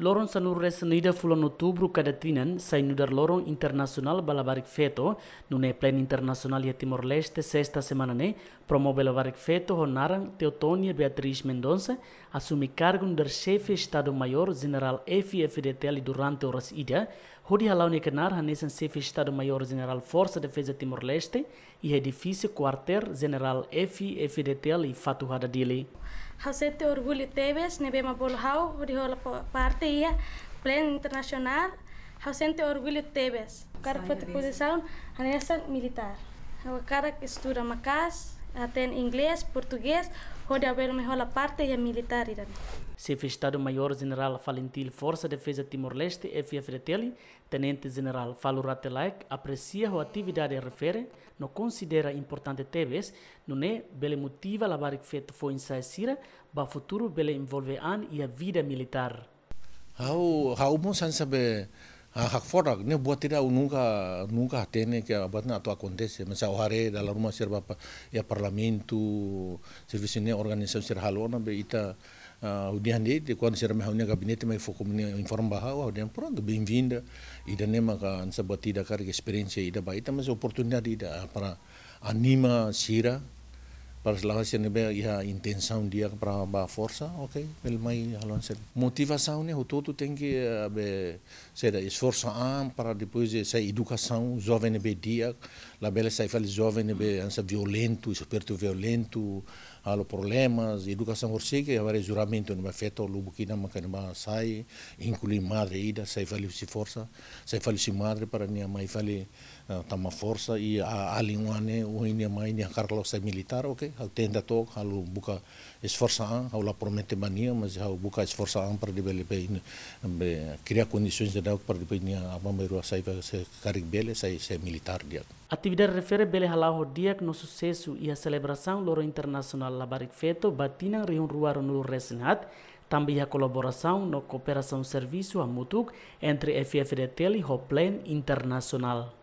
Lorong sanurres nida fulano tubru kada twinan sai nudar loron internacional balabarik feto nune plan internasional ya Timor Leste sesta semana ne promove balabarik feto honaran Teotonia Beatriz Mendonça asumi cargo nudar chefe Estado Mayor General FFDT ali durante horas ida hodi halau kenar hanesan chefe Estado Mayor General Força Defesa Timor Leste ihe edifício quartel General FFDT ali Fatu Dili. Hasete orgulho teves nebema bolhau hodi hola parte ia Plano Internacional, ausente Orgulho teves O cara foi posição nessa militar. O cara estuda Macas, em inglês, português, pode haver melhor a parte e é militar se Chefe Estado-Maior General Falentil Força Defesa Timor-Leste, é FFDTL, Tenente General Falo Ratelaik, aprecia a atividade refere, não considera importante TVs, não é bele motiva a que feito foi em Saicira, para futuro bele envolver an e a vida militar. Hau hau mo san sabe hak forak ne buat tidak nunca nunca ke abat na atau acontece ya. masa ohare dalam rumah bapa ya parlamentu servisine organisasi serhalona be ita udihan dia de quando será mahunnya kabinet mai foco mene inform bahwa udian pura ke bem-vinda ida ne maka buat tidak kar experience ya, ida ba ita mas oportunidade ida para anima sira para lá se nebe a intenção dia para a força ok ele mais halon motivação né o todo tem que eh, be ser esforço am para depois essa eh, educação jovem be dia lá bela sai fala jovem be ansa violento esperto violento há problemas, educação orsica, há vários é juramentos não afeta, o lubuquina não sai, inclui madre ida, sai fale se força, sai fale se madre para minha mãe fale ah, tama tá força e a ali um ano o minha mãe minha carla sai militar, ok, ao tenda toc, ao buca esforça an, ao lá promete mania, mas ao buca esforça an para bem, criar condições de dar para depois minha a mamãe sai para ser caribele, sai ser militar diaco. A atividade refere Belehalau ao dia no sucesso e a celebração Loro Internacional Labarik Feto batinam ruar no Resenat, também a colaboração na cooperação serviço a mutuo entre FFDTL e Hoplan Internacional.